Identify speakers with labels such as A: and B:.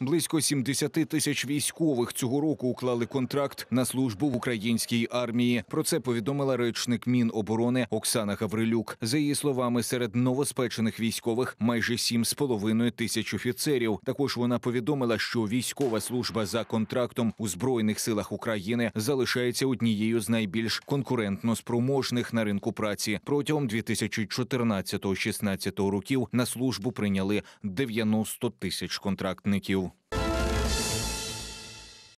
A: Близько 70 тисяч військових цього року уклали контракт на службу в українській армії. Про це повідомила речник Міноборони Оксана Гаврилюк. За її словами, серед новоспечених військових майже 7,5 тисяч офіцерів. Також вона повідомила, що військова служба за контрактом у збройних силах України залишається однією з найбільш конкурентно спроможних на ринку праці. Протягом 2014-2016 років на службу прийняли 90 тисяч контрактників.